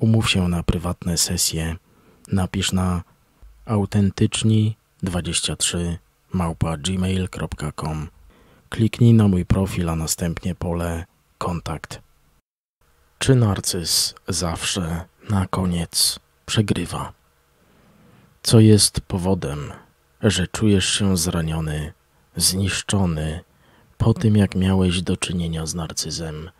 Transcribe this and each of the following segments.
Umów się na prywatne sesje. Napisz na autentyczni23 małpa.gmail.com. Kliknij na mój profil, a następnie pole kontakt. Czy narcyz zawsze na koniec przegrywa? Co jest powodem, że czujesz się zraniony, zniszczony po tym, jak miałeś do czynienia z narcyzem,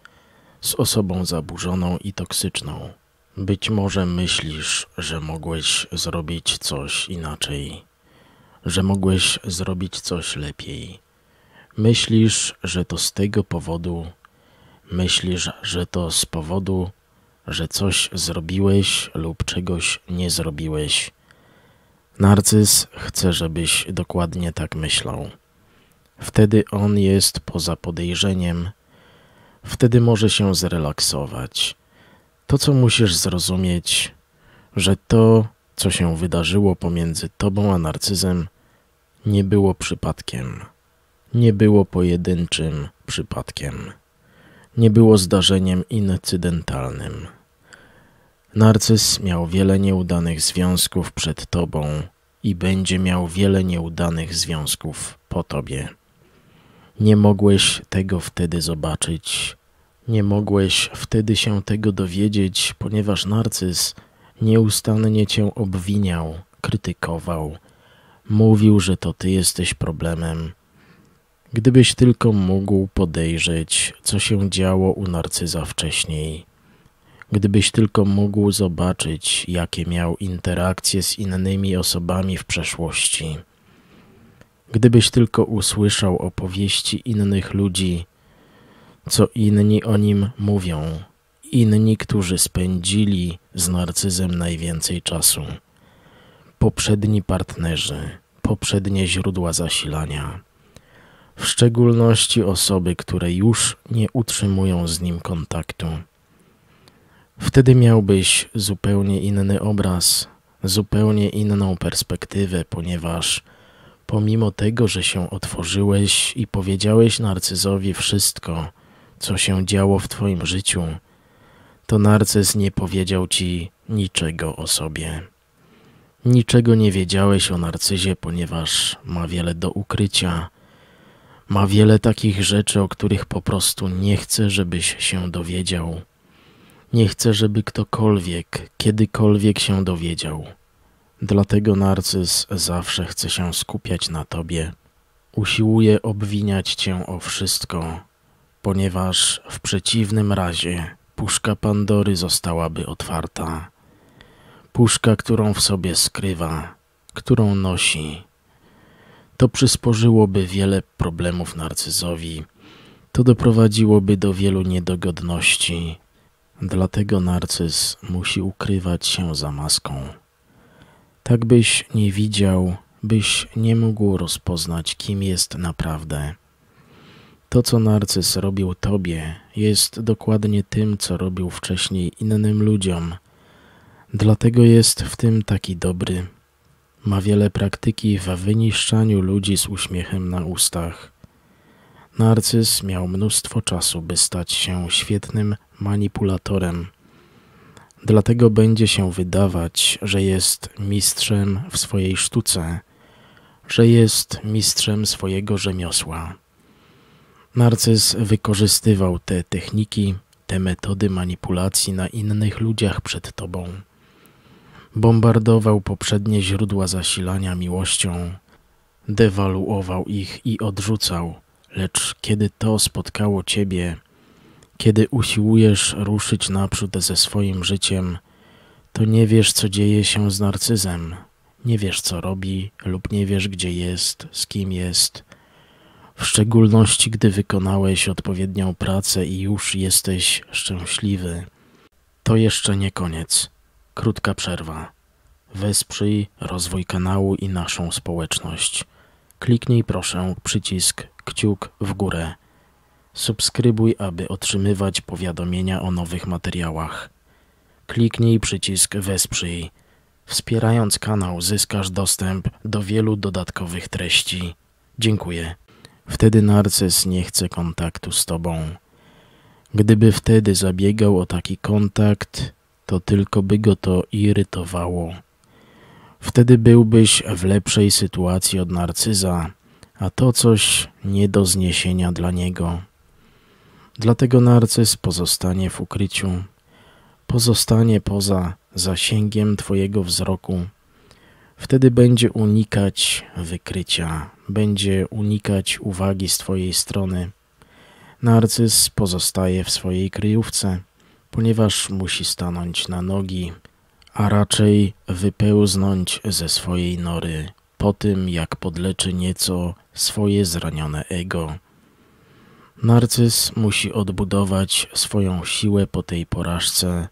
z osobą zaburzoną i toksyczną? Być może myślisz, że mogłeś zrobić coś inaczej, że mogłeś zrobić coś lepiej. Myślisz, że to z tego powodu, myślisz, że to z powodu, że coś zrobiłeś lub czegoś nie zrobiłeś. Narcyz chce, żebyś dokładnie tak myślał. Wtedy on jest poza podejrzeniem, wtedy może się zrelaksować to, co musisz zrozumieć, że to, co się wydarzyło pomiędzy tobą a narcyzem, nie było przypadkiem. Nie było pojedynczym przypadkiem. Nie było zdarzeniem incydentalnym. Narcyz miał wiele nieudanych związków przed tobą i będzie miał wiele nieudanych związków po tobie. Nie mogłeś tego wtedy zobaczyć, nie mogłeś wtedy się tego dowiedzieć, ponieważ narcyz nieustannie cię obwiniał, krytykował. Mówił, że to ty jesteś problemem. Gdybyś tylko mógł podejrzeć, co się działo u narcyza wcześniej. Gdybyś tylko mógł zobaczyć, jakie miał interakcje z innymi osobami w przeszłości. Gdybyś tylko usłyszał opowieści innych ludzi, co inni o nim mówią. Inni, którzy spędzili z narcyzem najwięcej czasu. Poprzedni partnerzy, poprzednie źródła zasilania. W szczególności osoby, które już nie utrzymują z nim kontaktu. Wtedy miałbyś zupełnie inny obraz, zupełnie inną perspektywę, ponieważ pomimo tego, że się otworzyłeś i powiedziałeś narcyzowi wszystko, co się działo w twoim życiu, to narcyz nie powiedział ci niczego o sobie. Niczego nie wiedziałeś o narcyzie, ponieważ ma wiele do ukrycia. Ma wiele takich rzeczy, o których po prostu nie chce, żebyś się dowiedział. Nie chce, żeby ktokolwiek kiedykolwiek się dowiedział. Dlatego narcyz zawsze chce się skupiać na tobie. Usiłuje obwiniać cię o wszystko, ponieważ w przeciwnym razie puszka Pandory zostałaby otwarta. Puszka, którą w sobie skrywa, którą nosi. To przysporzyłoby wiele problemów narcyzowi. To doprowadziłoby do wielu niedogodności. Dlatego narcyz musi ukrywać się za maską. Tak byś nie widział, byś nie mógł rozpoznać, kim jest naprawdę. To, co narcyz robił tobie, jest dokładnie tym, co robił wcześniej innym ludziom. Dlatego jest w tym taki dobry. Ma wiele praktyki w wyniszczaniu ludzi z uśmiechem na ustach. Narcyz miał mnóstwo czasu, by stać się świetnym manipulatorem. Dlatego będzie się wydawać, że jest mistrzem w swojej sztuce, że jest mistrzem swojego rzemiosła. Narcyz wykorzystywał te techniki, te metody manipulacji na innych ludziach przed tobą. Bombardował poprzednie źródła zasilania miłością, dewaluował ich i odrzucał, lecz kiedy to spotkało ciebie, kiedy usiłujesz ruszyć naprzód ze swoim życiem, to nie wiesz, co dzieje się z narcyzem. Nie wiesz, co robi, lub nie wiesz, gdzie jest, z kim jest, w szczególności gdy wykonałeś odpowiednią pracę i już jesteś szczęśliwy. To jeszcze nie koniec. Krótka przerwa. Wesprzyj rozwój kanału i naszą społeczność. Kliknij proszę przycisk kciuk w górę. Subskrybuj, aby otrzymywać powiadomienia o nowych materiałach. Kliknij przycisk Wesprzyj. Wspierając kanał, zyskasz dostęp do wielu dodatkowych treści. Dziękuję. Wtedy narcyz nie chce kontaktu z tobą. Gdyby wtedy zabiegał o taki kontakt, to tylko by go to irytowało. Wtedy byłbyś w lepszej sytuacji od narcyza, a to coś nie do zniesienia dla niego. Dlatego narcyz pozostanie w ukryciu, pozostanie poza zasięgiem Twojego wzroku. Wtedy będzie unikać wykrycia będzie unikać uwagi z Twojej strony. Narcyz pozostaje w swojej kryjówce, ponieważ musi stanąć na nogi, a raczej wypełznąć ze swojej nory po tym, jak podleczy nieco swoje zranione ego. Narcyz musi odbudować swoją siłę po tej porażce.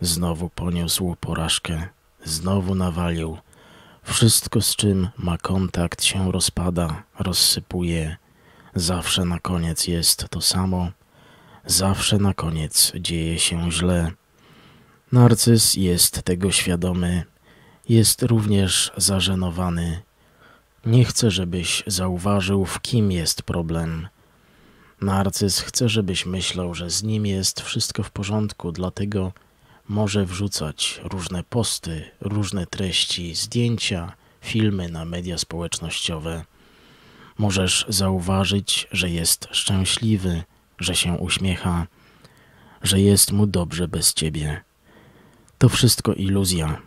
Znowu poniósł porażkę, znowu nawalił – wszystko, z czym ma kontakt, się rozpada, rozsypuje. Zawsze na koniec jest to samo. Zawsze na koniec dzieje się źle. Narcyz jest tego świadomy. Jest również zażenowany. Nie chce, żebyś zauważył, w kim jest problem. Narcyz chce, żebyś myślał, że z nim jest wszystko w porządku, dlatego może wrzucać różne posty, różne treści, zdjęcia, filmy na media społecznościowe. Możesz zauważyć, że jest szczęśliwy, że się uśmiecha, że jest mu dobrze bez ciebie. To wszystko iluzja.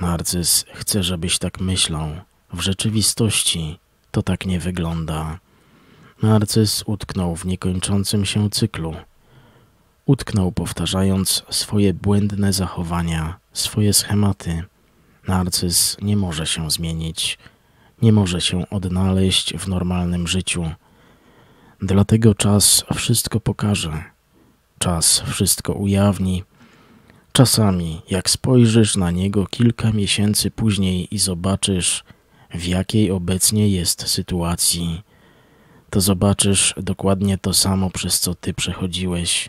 Narcyz chce, żebyś tak myślał. W rzeczywistości to tak nie wygląda. Narcyz utknął w niekończącym się cyklu – Utknął powtarzając swoje błędne zachowania, swoje schematy. Narcyz nie może się zmienić, nie może się odnaleźć w normalnym życiu. Dlatego czas wszystko pokaże, czas wszystko ujawni. Czasami, jak spojrzysz na niego kilka miesięcy później i zobaczysz, w jakiej obecnie jest sytuacji, to zobaczysz dokładnie to samo, przez co ty przechodziłeś.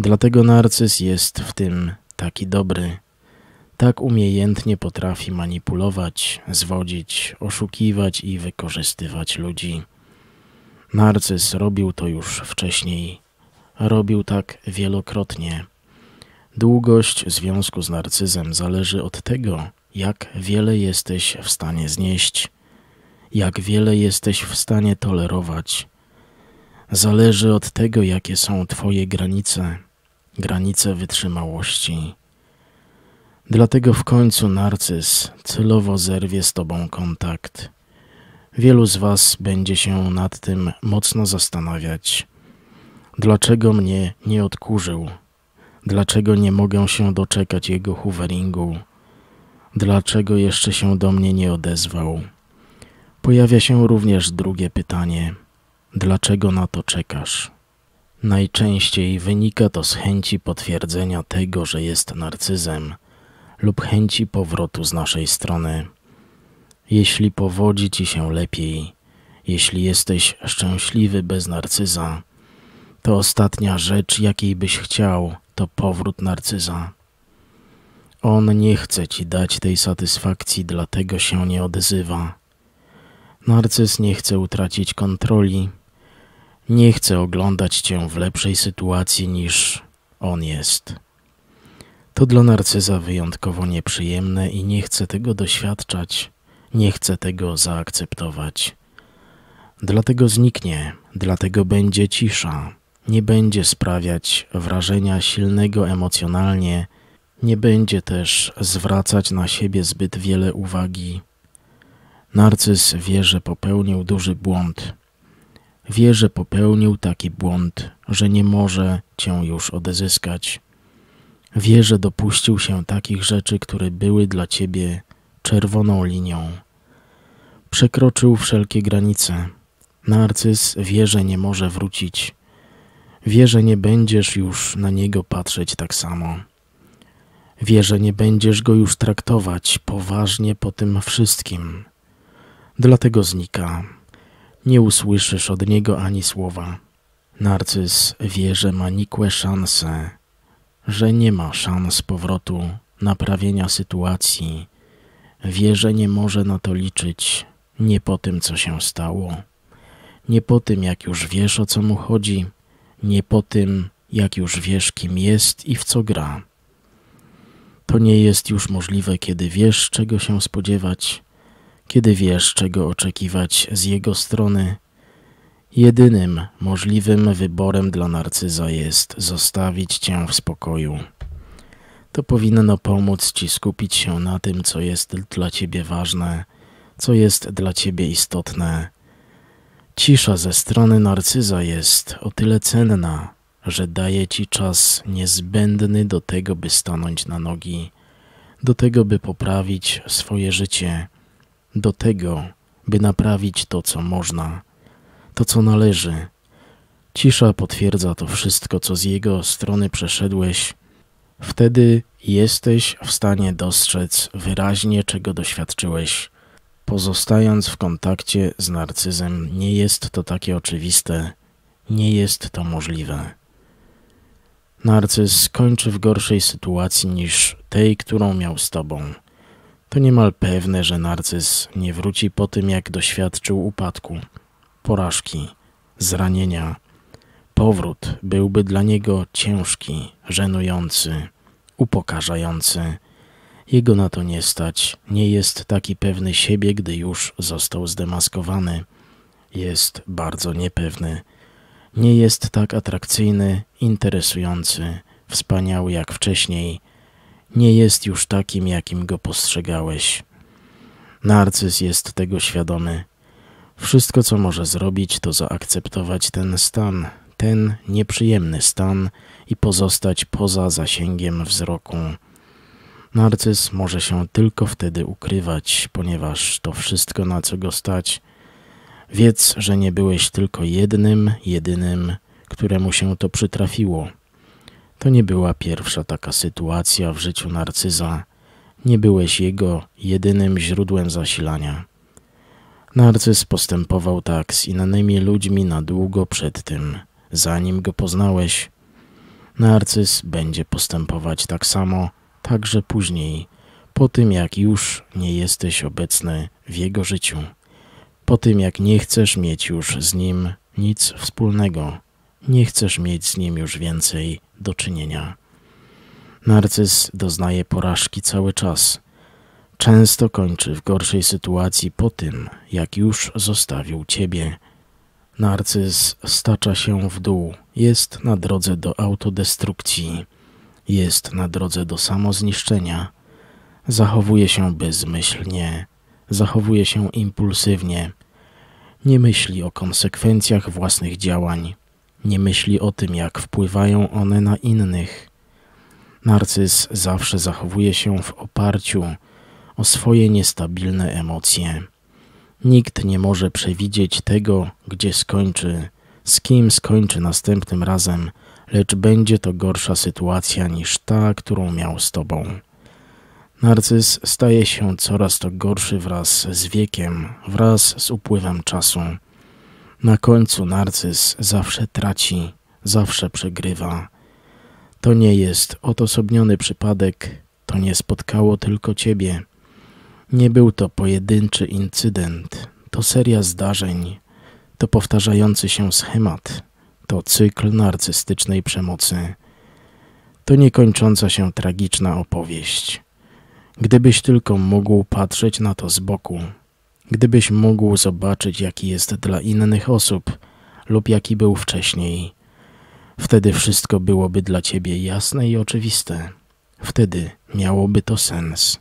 Dlatego narcyz jest w tym taki dobry. Tak umiejętnie potrafi manipulować, zwodzić, oszukiwać i wykorzystywać ludzi. Narcyz robił to już wcześniej. Robił tak wielokrotnie. Długość związku z narcyzem zależy od tego, jak wiele jesteś w stanie znieść, jak wiele jesteś w stanie tolerować. Zależy od tego, jakie są Twoje granice granice wytrzymałości. Dlatego w końcu narcyz celowo zerwie z tobą kontakt. Wielu z was będzie się nad tym mocno zastanawiać. Dlaczego mnie nie odkurzył? Dlaczego nie mogę się doczekać jego hooveringu? Dlaczego jeszcze się do mnie nie odezwał? Pojawia się również drugie pytanie: dlaczego na to czekasz? Najczęściej wynika to z chęci potwierdzenia tego, że jest narcyzem lub chęci powrotu z naszej strony. Jeśli powodzi ci się lepiej, jeśli jesteś szczęśliwy bez narcyza, to ostatnia rzecz, jakiej byś chciał, to powrót narcyza. On nie chce ci dać tej satysfakcji, dlatego się nie odzywa. Narcyz nie chce utracić kontroli, nie chcę oglądać cię w lepszej sytuacji niż on jest. To dla narcyza wyjątkowo nieprzyjemne i nie chcę tego doświadczać, nie chcę tego zaakceptować. Dlatego zniknie, dlatego będzie cisza, nie będzie sprawiać wrażenia silnego emocjonalnie, nie będzie też zwracać na siebie zbyt wiele uwagi. Narcyz wie, że popełnił duży błąd Wie, że popełnił taki błąd, że nie może cię już odezyskać. Wie, że dopuścił się takich rzeczy, które były dla ciebie czerwoną linią. Przekroczył wszelkie granice. Narcyz wie, że nie może wrócić. Wie, że nie będziesz już na niego patrzeć tak samo. Wie, że nie będziesz go już traktować poważnie po tym wszystkim. Dlatego znika nie usłyszysz od niego ani słowa. Narcyz wie, że ma nikłe szanse, że nie ma szans powrotu, naprawienia sytuacji. Wie, że nie może na to liczyć, nie po tym, co się stało, nie po tym, jak już wiesz, o co mu chodzi, nie po tym, jak już wiesz, kim jest i w co gra. To nie jest już możliwe, kiedy wiesz, czego się spodziewać, kiedy wiesz, czego oczekiwać z jego strony. Jedynym możliwym wyborem dla narcyza jest zostawić cię w spokoju. To powinno pomóc ci skupić się na tym, co jest dla ciebie ważne, co jest dla ciebie istotne. Cisza ze strony narcyza jest o tyle cenna, że daje ci czas niezbędny do tego, by stanąć na nogi, do tego, by poprawić swoje życie do tego, by naprawić to, co można, to, co należy. Cisza potwierdza to wszystko, co z jego strony przeszedłeś. Wtedy jesteś w stanie dostrzec wyraźnie, czego doświadczyłeś. Pozostając w kontakcie z narcyzem, nie jest to takie oczywiste, nie jest to możliwe. Narcyz kończy w gorszej sytuacji niż tej, którą miał z tobą to niemal pewne, że narcyz nie wróci po tym, jak doświadczył upadku, porażki, zranienia. Powrót byłby dla niego ciężki, żenujący, upokarzający. Jego na to nie stać, nie jest taki pewny siebie, gdy już został zdemaskowany. Jest bardzo niepewny. Nie jest tak atrakcyjny, interesujący, wspaniały jak wcześniej, nie jest już takim, jakim go postrzegałeś. Narcyz jest tego świadomy. Wszystko, co może zrobić, to zaakceptować ten stan, ten nieprzyjemny stan i pozostać poza zasięgiem wzroku. Narcyz może się tylko wtedy ukrywać, ponieważ to wszystko, na co go stać. Wiedz, że nie byłeś tylko jednym, jedynym, któremu się to przytrafiło. To nie była pierwsza taka sytuacja w życiu narcyza. Nie byłeś jego jedynym źródłem zasilania. Narcyz postępował tak z innymi ludźmi na długo przed tym, zanim go poznałeś. Narcyz będzie postępować tak samo, także później, po tym jak już nie jesteś obecny w jego życiu, po tym jak nie chcesz mieć już z nim nic wspólnego. Nie chcesz mieć z nim już więcej do czynienia. Narcyz doznaje porażki cały czas. Często kończy w gorszej sytuacji po tym, jak już zostawił ciebie. Narcyz stacza się w dół, jest na drodze do autodestrukcji, jest na drodze do samozniszczenia. Zachowuje się bezmyślnie, zachowuje się impulsywnie, nie myśli o konsekwencjach własnych działań, nie myśli o tym, jak wpływają one na innych. Narcyz zawsze zachowuje się w oparciu o swoje niestabilne emocje. Nikt nie może przewidzieć tego, gdzie skończy, z kim skończy następnym razem, lecz będzie to gorsza sytuacja niż ta, którą miał z tobą. Narcyz staje się coraz to gorszy wraz z wiekiem, wraz z upływem czasu. Na końcu narcyz zawsze traci, zawsze przegrywa. To nie jest odosobniony przypadek, to nie spotkało tylko ciebie. Nie był to pojedynczy incydent, to seria zdarzeń, to powtarzający się schemat, to cykl narcystycznej przemocy. To niekończąca się tragiczna opowieść. Gdybyś tylko mógł patrzeć na to z boku, gdybyś mógł zobaczyć, jaki jest dla innych osób lub jaki był wcześniej. Wtedy wszystko byłoby dla ciebie jasne i oczywiste. Wtedy miałoby to sens.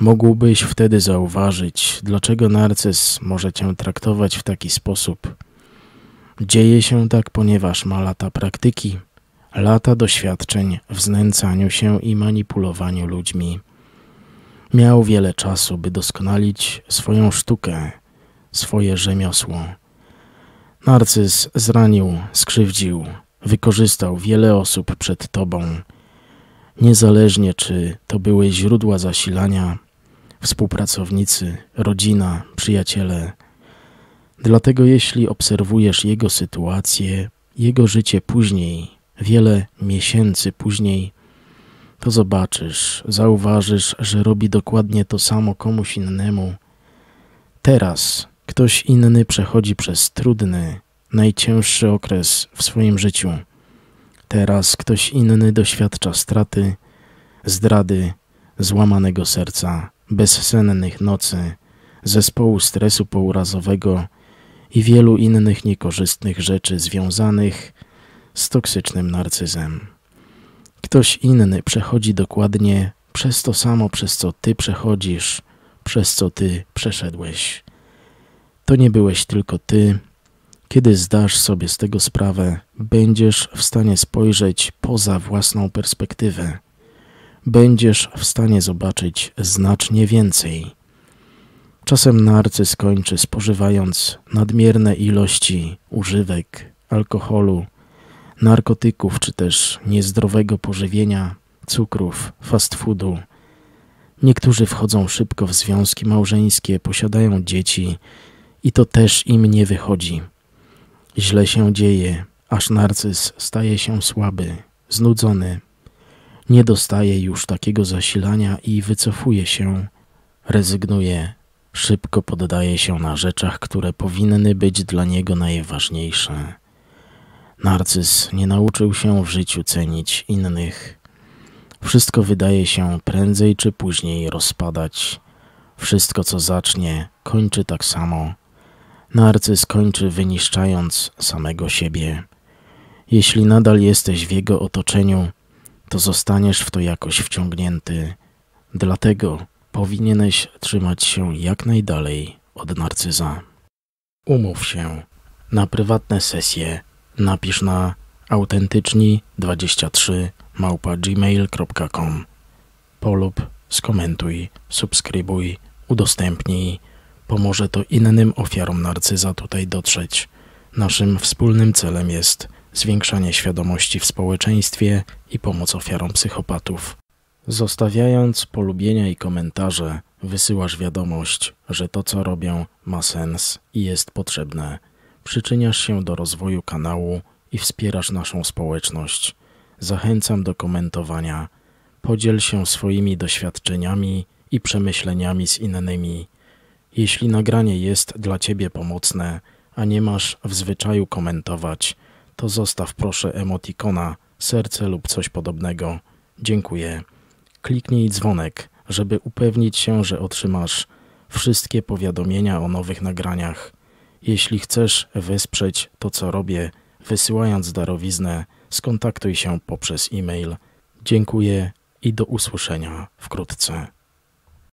Mógłbyś wtedy zauważyć, dlaczego narcyz może cię traktować w taki sposób. Dzieje się tak, ponieważ ma lata praktyki, lata doświadczeń w znęcaniu się i manipulowaniu ludźmi. Miał wiele czasu, by doskonalić swoją sztukę, swoje rzemiosło. Narcyz zranił, skrzywdził, wykorzystał wiele osób przed tobą. Niezależnie czy to były źródła zasilania, współpracownicy, rodzina, przyjaciele. Dlatego jeśli obserwujesz jego sytuację, jego życie później, wiele miesięcy później, to zobaczysz, zauważysz, że robi dokładnie to samo komuś innemu. Teraz ktoś inny przechodzi przez trudny, najcięższy okres w swoim życiu. Teraz ktoś inny doświadcza straty, zdrady, złamanego serca, bezsennych nocy, zespołu stresu pourazowego i wielu innych niekorzystnych rzeczy związanych z toksycznym narcyzem. Ktoś inny przechodzi dokładnie przez to samo, przez co ty przechodzisz, przez co ty przeszedłeś. To nie byłeś tylko ty. Kiedy zdasz sobie z tego sprawę, będziesz w stanie spojrzeć poza własną perspektywę. Będziesz w stanie zobaczyć znacznie więcej. Czasem narcy skończy spożywając nadmierne ilości używek, alkoholu, narkotyków czy też niezdrowego pożywienia, cukrów, fast foodu. Niektórzy wchodzą szybko w związki małżeńskie, posiadają dzieci i to też im nie wychodzi. Źle się dzieje, aż narcyz staje się słaby, znudzony. Nie dostaje już takiego zasilania i wycofuje się, rezygnuje, szybko poddaje się na rzeczach, które powinny być dla niego najważniejsze. Narcyz nie nauczył się w życiu cenić innych. Wszystko wydaje się prędzej czy później rozpadać. Wszystko, co zacznie, kończy tak samo. Narcyz kończy wyniszczając samego siebie. Jeśli nadal jesteś w jego otoczeniu, to zostaniesz w to jakoś wciągnięty. Dlatego powinieneś trzymać się jak najdalej od narcyza. Umów się na prywatne sesje napisz na autentyczni23 małpa.gmail.com. Polub, skomentuj, subskrybuj, udostępnij. Pomoże to innym ofiarom narcyza tutaj dotrzeć. Naszym wspólnym celem jest zwiększanie świadomości w społeczeństwie i pomoc ofiarom psychopatów. Zostawiając polubienia i komentarze, wysyłasz wiadomość, że to co robią ma sens i jest potrzebne przyczyniasz się do rozwoju kanału i wspierasz naszą społeczność. Zachęcam do komentowania. Podziel się swoimi doświadczeniami i przemyśleniami z innymi. Jeśli nagranie jest dla Ciebie pomocne, a nie masz w zwyczaju komentować, to zostaw proszę emotikona, serce lub coś podobnego. Dziękuję. Kliknij dzwonek, żeby upewnić się, że otrzymasz wszystkie powiadomienia o nowych nagraniach. Jeśli chcesz wesprzeć to, co robię, wysyłając darowiznę, skontaktuj się poprzez e-mail. Dziękuję i do usłyszenia wkrótce.